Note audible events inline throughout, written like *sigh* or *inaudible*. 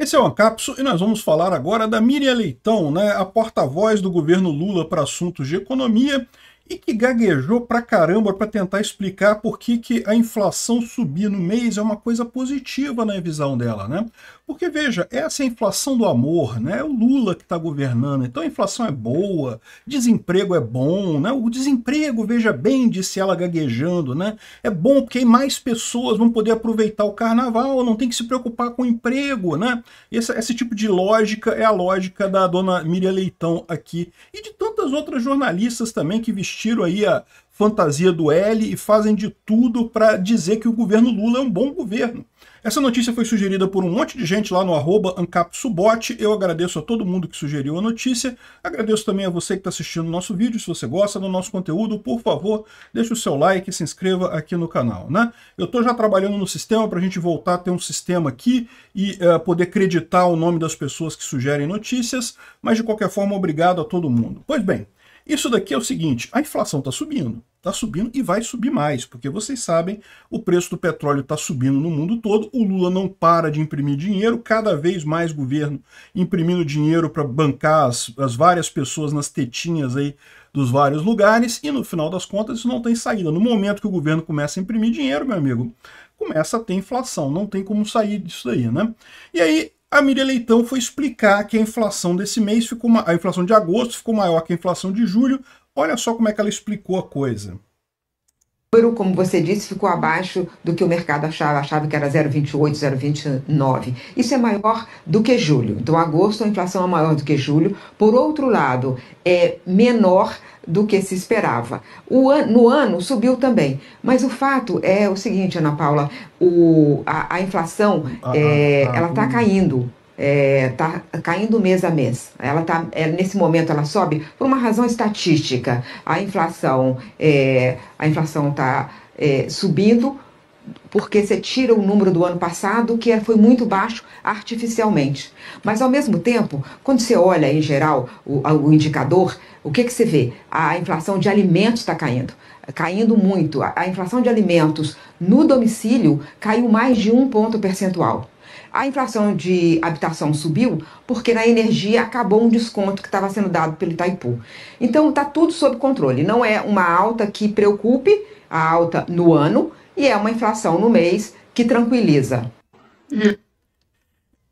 Esse é o Ancapso e nós vamos falar agora da Miriam Leitão, né, a porta-voz do governo Lula para assuntos de economia e que gaguejou pra caramba para tentar explicar por que, que a inflação subir no mês é uma coisa positiva na visão dela, né? Porque veja, essa é a inflação do amor, né? É o Lula que está governando, então a inflação é boa, desemprego é bom, né? O desemprego, veja bem, disse ela gaguejando, né? É bom porque mais pessoas vão poder aproveitar o carnaval, não tem que se preocupar com o emprego, né? Esse, esse tipo de lógica é a lógica da dona Miriam Leitão aqui e de tanto tantas outras jornalistas também que vestiram aí a, fantasia do L e fazem de tudo para dizer que o governo Lula é um bom governo. Essa notícia foi sugerida por um monte de gente lá no arroba AncapSubot. Eu agradeço a todo mundo que sugeriu a notícia. Agradeço também a você que está assistindo o nosso vídeo. Se você gosta do nosso conteúdo, por favor, deixe o seu like e se inscreva aqui no canal. Né? Eu estou já trabalhando no sistema para a gente voltar a ter um sistema aqui e uh, poder acreditar o nome das pessoas que sugerem notícias. Mas, de qualquer forma, obrigado a todo mundo. Pois bem, isso daqui é o seguinte, a inflação está subindo, está subindo e vai subir mais, porque vocês sabem, o preço do petróleo está subindo no mundo todo, o Lula não para de imprimir dinheiro, cada vez mais governo imprimindo dinheiro para bancar as, as, várias pessoas nas tetinhas aí dos vários lugares, e no final das contas isso não tem saída. No momento que o governo começa a imprimir dinheiro, meu amigo, começa a ter inflação, não tem como sair disso daí, né? E aí a Miriam Leitão foi explicar que a inflação desse mês ficou a inflação de agosto ficou maior que a inflação de julho. Olha só como é que ela explicou a coisa. O número, como você disse, ficou abaixo do que o mercado achava, achava que era 0,28, 0,29. Isso é maior do que julho. Então, agosto, a inflação é maior do que julho. Por outro lado, é menor do que se esperava. An, no ano subiu também, mas o fato é o seguinte, Ana Paula, o, a, a inflação ah, ah é, ah, ela está caindo está é, tá caindo mês a mês. Ela tá, é, nesse momento ela sobe por uma razão estatística. A inflação é, a inflação está é, subindo porque você tira o número do ano passado, que é, foi muito baixo artificialmente. Mas, ao mesmo tempo, quando você olha em geral o, o indicador, o que, que você vê? A inflação de alimentos está caindo caindo muito. A, inflação de alimentos no domicílio caiu mais de um ponto percentual. A inflação de habitação subiu porque na energia acabou um desconto que estava sendo dado pelo Itaipu. Então está tudo sob controle. Não é uma alta que preocupe a alta no ano, e é uma inflação no mês que tranquiliza.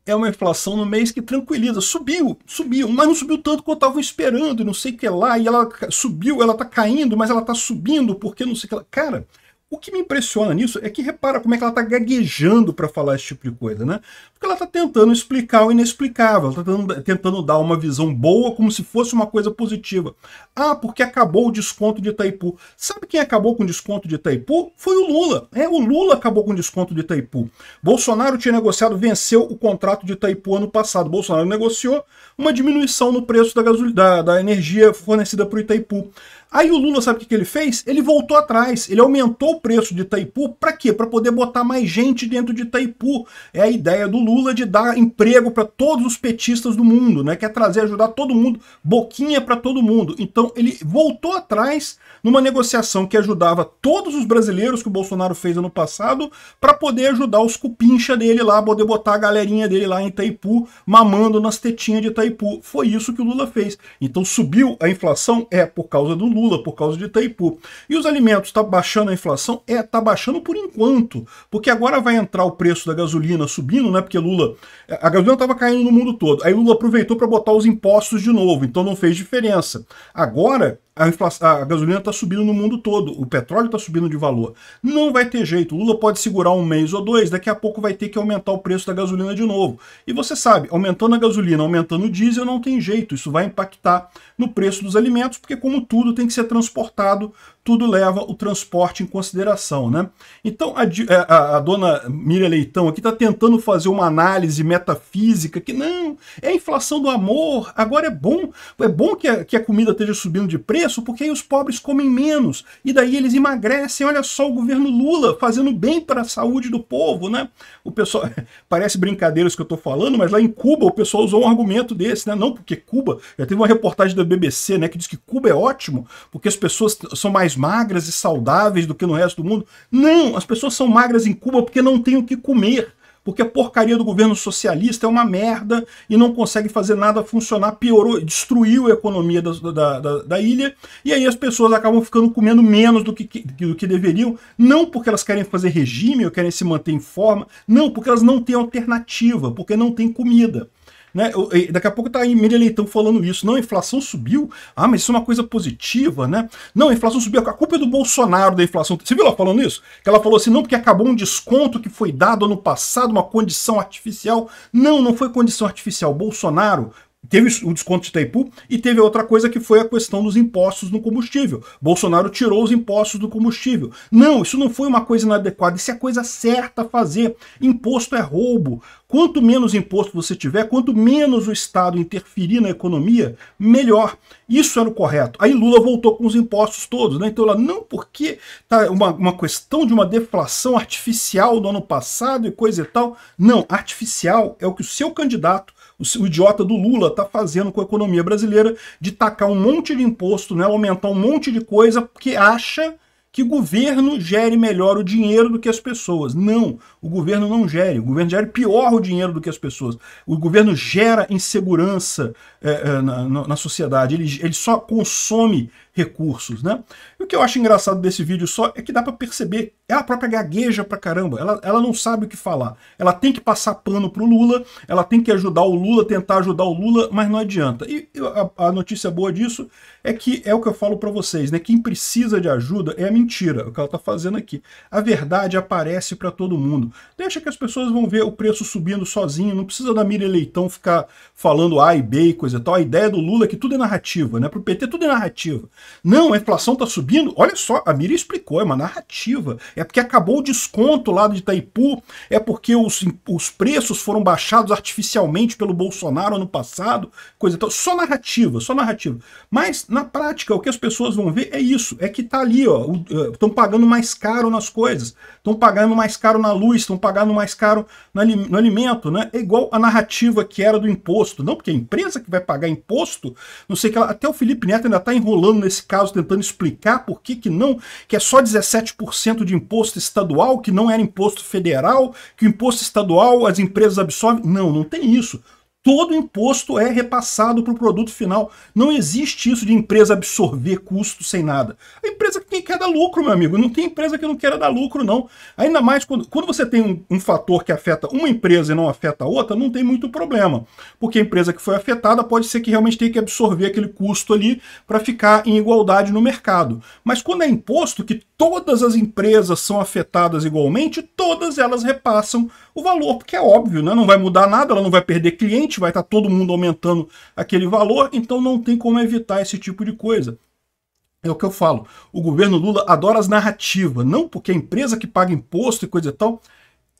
É uma inflação no mês que tranquiliza. Subiu, subiu, mas não subiu tanto quanto estava esperando, não sei o que lá, e ela subiu, ela tá caindo, mas ela tá subindo porque não sei o que lá. Cara, o que me impressiona nisso é que repara como é que ela está gaguejando para falar esse tipo de coisa, né? Porque ela está tentando explicar o inexplicável, ela está tentando, dar uma visão boa como se fosse uma coisa positiva. Ah, porque acabou o desconto de Itaipu. Sabe quem acabou com o desconto de Itaipu? Foi o Lula. É, o Lula acabou com o desconto de Itaipu. Bolsonaro tinha negociado, venceu o contrato de Itaipu ano passado. Bolsonaro negociou uma diminuição no preço da, da, da energia fornecida para o Itaipu. Aí o Lula sabe o que ele fez? Ele voltou atrás, ele aumentou o preço de Itaipu para quê? Para poder botar mais gente dentro de Itaipu. É a ideia do Lula de dar emprego para todos os petistas do mundo, né? Quer trazer, ajudar todo mundo, boquinha para todo mundo. Então ele voltou atrás numa negociação que ajudava todos os brasileiros que o Bolsonaro fez ano passado para poder ajudar os cupincha dele lá, poder botar a galerinha dele lá em Itaipu, mamando nas tetinhas de Itaipu. Foi isso que o Lula fez. Então subiu a inflação é por causa do Lula Lula, por causa de Itaipu. E os alimentos, está baixando a inflação? É, está baixando por enquanto, porque agora vai entrar o preço da gasolina subindo, né? Porque Lula, eh, a gasolina estava caindo no mundo todo. Aí Lula aproveitou para botar os impostos de novo, então não fez diferença. Agora a, inflação, a gasolina está subindo no mundo todo, o petróleo está subindo de valor. Não vai ter jeito. O Lula pode segurar um mês ou dois, daqui a pouco vai ter que aumentar o preço da gasolina de novo. E você sabe, aumentando a gasolina, aumentando o diesel, não tem jeito. Isso vai impactar no preço dos alimentos, porque como tudo tem que ser transportado tudo leva o transporte em consideração. Né? Então, a, é, a, a dona Miriam Leitão aqui está tentando fazer uma análise metafísica que não, é a inflação do amor, agora é bom, é bom que a, que a comida esteja subindo de preço, porque aí os pobres comem menos, e daí eles emagrecem, olha só o governo Lula fazendo bem para a saúde do povo, né? O pessoal, *laughs* parece brincadeiras que eu estou falando, mas lá em Cuba o pessoal usou um argumento desse, né? Não, porque Cuba, já teve uma reportagem da BBC, né, que diz que Cuba é ótimo, porque as pessoas são mais magras e saudáveis do que no resto do mundo. Não, as pessoas são magras em Cuba porque não têm o que comer. Porque a porcaria do governo socialista é uma merda e não consegue fazer nada funcionar, piorou, destruiu a economia da, da, da, da ilha, e aí as pessoas acabam ficando comendo menos do que, que, do que deveriam, não porque elas querem fazer regime ou querem se manter em forma, não, porque elas não têm alternativa, porque não tem comida. Né? Daqui a pouco tá a Emília leitão falando isso. Não, a inflação subiu. Ah, mas isso é uma coisa positiva, né? Não, a inflação subiu. A culpa é do Bolsonaro da inflação. Você viu ela falando isso? Que ela falou assim, não, porque acabou um desconto que foi dado ano passado, uma condição artificial. Não, não foi condição artificial. Bolsonaro Teve o desconto de Itaipu e teve outra coisa que foi a questão dos impostos no combustível. Bolsonaro tirou os impostos do combustível. Não, isso não foi uma coisa inadequada, isso é a coisa certa a fazer. Imposto é roubo. Quanto menos imposto você tiver, quanto menos o Estado interferir na economia, melhor. Isso era o correto. Aí Lula voltou com os impostos todos, né? Então ela, não, porque tá uma, uma questão de uma deflação artificial do ano passado e coisa e tal. Não, artificial é o que o seu candidato o, idiota do Lula está fazendo com a economia brasileira de tacar um monte de imposto, né, aumentar um monte de coisa porque acha que o governo gere melhor o dinheiro do que as pessoas. Não, o governo não gere. O governo gera pior o dinheiro do que as pessoas. O governo gera insegurança é, é, na, na, sociedade. Ele, ele só consome recursos, né? E o que eu acho engraçado desse vídeo só é que dá para perceber, ela é própria gagueja pra caramba, ela, ela não sabe o que falar. Ela tem que passar pano pro Lula, ela tem que ajudar o Lula, tentar ajudar o Lula, mas não adianta. E a, a notícia boa disso é que é o que eu falo para vocês, né? Quem precisa de ajuda é a mentira, é o que ela tá fazendo aqui. A verdade aparece para todo mundo. Deixa que as pessoas vão ver o preço subindo sozinho, não precisa da Miriam Leitão ficar falando A e B e coisa e tal. A ideia do Lula é que tudo é narrativa, né? Pro PT tudo é narrativa. Não, a inflação está subindo. Olha só, a Miriam explicou, é uma narrativa. É porque acabou o desconto lá de Itaipu, é porque os, os preços foram baixados artificialmente pelo Bolsonaro ano passado, coisa tal. Só narrativa, só narrativa. Mas, na prática, o que as pessoas vão ver é isso, é que tá ali, ó, estão eh, pagando mais caro nas coisas, estão pagando mais caro na luz, estão pagando mais caro no, no alimento, né? É igual a narrativa que era do imposto. Não, porque a empresa que vai pagar imposto, não sei o que ela... Até o Felipe Neto ainda está enrolando nesse nesse caso tentando explicar por que, que não, que é só 17% de imposto estadual, que não era imposto federal, que o imposto estadual as empresas absorvem. Não, não tem isso. Todo imposto é repassado para o produto final. Não existe isso de empresa absorver custo sem nada. A empresa quer dar lucro, meu amigo. Não tem empresa que não queira dar lucro, não. Ainda mais quando, quando você tem um, um fator que afeta uma empresa e não afeta a outra, não tem muito problema. Porque a empresa que foi afetada pode ser que realmente tenha que absorver aquele custo ali para ficar em igualdade no mercado. Mas quando é imposto, que todas as empresas são afetadas igualmente, todas elas repassam o valor, porque é óbvio, né? não vai mudar nada, ela não vai perder cliente, vai estar tá todo mundo aumentando aquele valor, então não tem como evitar esse tipo de coisa. É o que eu falo. O governo Lula adora as narrativas, não porque a empresa que paga imposto e coisa e tal.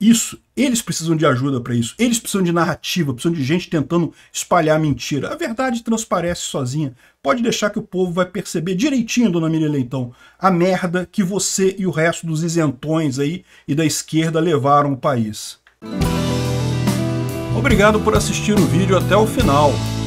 Isso, eles precisam de ajuda para isso. Eles precisam de narrativa, precisam de gente tentando espalhar mentira. A verdade transparece sozinha. Pode deixar que o povo vai perceber direitinho, dona Miriam Leitão, a merda que você e o resto dos isentões aí e da esquerda levaram o país. Obrigado por assistir o vídeo até o final.